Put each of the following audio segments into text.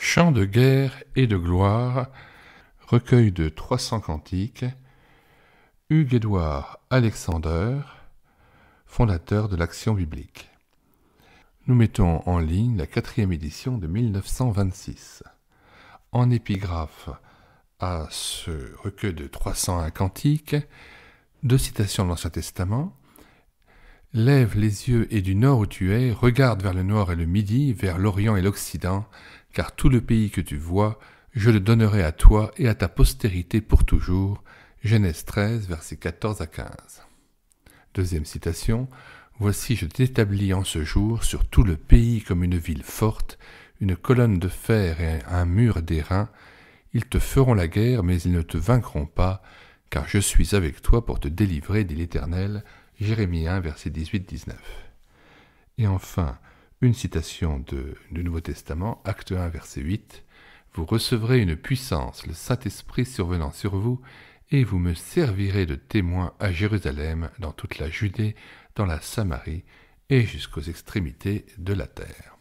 Chant de guerre et de gloire, recueil de 300 cantiques, Hugues-Édouard Alexander, fondateur de l'Action biblique. Nous mettons en ligne la quatrième édition de 1926. En épigraphe à ce recueil de 301 cantiques, deux citations de l'Ancien Testament, Lève les yeux et du nord où tu es, regarde vers le nord et le midi, vers l'orient et l'occident, car tout le pays que tu vois, je le donnerai à toi et à ta postérité pour toujours. Genèse 13, versets 14 à 15. Deuxième citation. Voici, je t'établis en ce jour sur tout le pays comme une ville forte, une colonne de fer et un mur d'airain. Ils te feront la guerre, mais ils ne te vaincront pas, car je suis avec toi pour te délivrer, dit l'Éternel, Jérémie 1, verset 18-19. Et enfin, une citation de, du Nouveau Testament, acte 1, verset 8. Vous recevrez une puissance, le Saint-Esprit survenant sur vous, et vous me servirez de témoin à Jérusalem, dans toute la Judée, dans la Samarie, et jusqu'aux extrémités de la terre.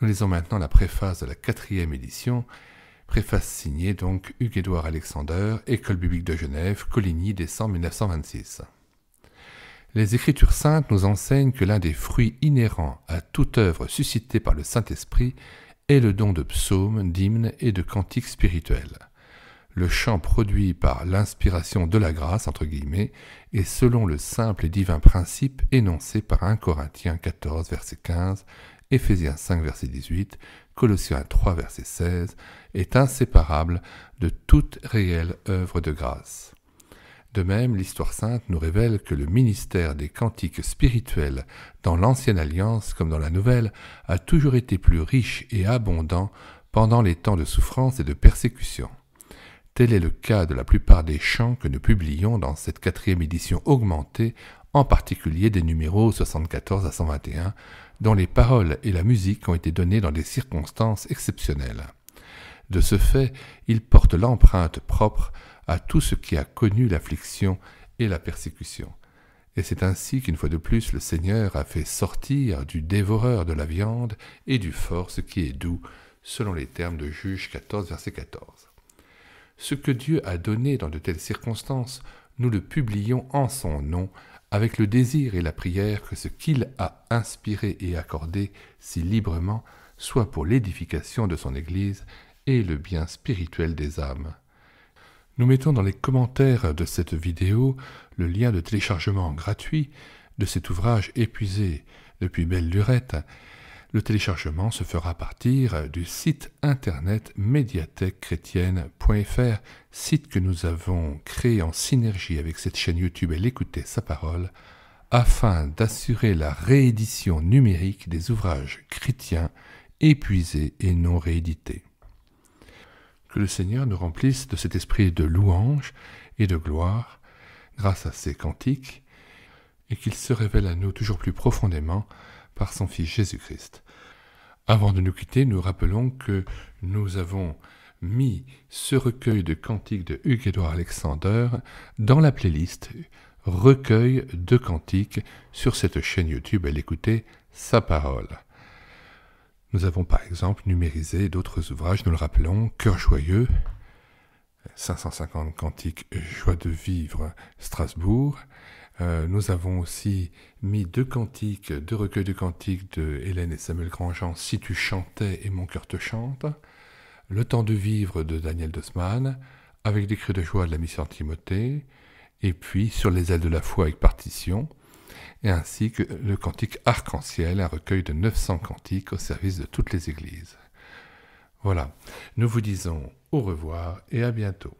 Nous lisons maintenant la préface de la quatrième édition, préface signée donc Hugues-Édouard Alexander, École biblique de Genève, Coligny, décembre 1926 les Écritures saintes nous enseignent que l'un des fruits inhérents à toute œuvre suscitée par le Saint-Esprit est le don de psaumes, d'hymnes et de cantiques spirituels. Le chant produit par l'inspiration de la grâce, entre guillemets, est selon le simple et divin principe énoncé par 1 Corinthiens 14, verset 15, Ephésiens 5, verset 18, Colossiens 3, verset 16, est inséparable de toute réelle œuvre de grâce. De même, l'histoire sainte nous révèle que le ministère des cantiques spirituels, dans l'ancienne alliance comme dans la nouvelle, a toujours été plus riche et abondant pendant les temps de souffrance et de persécution. Tel est le cas de la plupart des chants que nous publions dans cette quatrième édition augmentée, en particulier des numéros 74 à 121, dont les paroles et la musique ont été données dans des circonstances exceptionnelles. De ce fait, il porte l'empreinte propre à tout ce qui a connu l'affliction et la persécution. Et c'est ainsi qu'une fois de plus le Seigneur a fait sortir du dévoreur de la viande et du fort ce qui est doux, selon les termes de Juge 14, verset 14. Ce que Dieu a donné dans de telles circonstances, nous le publions en son nom, avec le désir et la prière que ce qu'il a inspiré et accordé si librement soit pour l'édification de son Église et le bien spirituel des âmes. Nous mettons dans les commentaires de cette vidéo le lien de téléchargement gratuit de cet ouvrage épuisé depuis belle lurette. Le téléchargement se fera partir du site internet médiathèquechrétienne.fr, site que nous avons créé en synergie avec cette chaîne YouTube et l'écouter sa parole, afin d'assurer la réédition numérique des ouvrages chrétiens épuisés et non réédités que le Seigneur nous remplisse de cet esprit de louange et de gloire grâce à ses cantiques, et qu'il se révèle à nous toujours plus profondément par son Fils Jésus-Christ. Avant de nous quitter, nous rappelons que nous avons mis ce recueil de cantiques de Hugues-Édouard Alexander dans la playlist Recueil de cantiques sur cette chaîne YouTube. à l'écouter sa parole. Nous avons par exemple numérisé d'autres ouvrages, nous le rappelons, Cœur joyeux, 550 cantiques Joie de vivre, Strasbourg. Euh, nous avons aussi mis deux cantiques, deux recueils de cantiques de Hélène et Samuel Grandjean, Si tu chantais et mon cœur te chante, Le temps de vivre de Daniel Dosman, avec des cris de joie de la mission Timothée, et puis Sur les ailes de la foi avec partition, et ainsi que le cantique Arc-en-Ciel, un recueil de 900 cantiques au service de toutes les églises. Voilà, nous vous disons au revoir et à bientôt.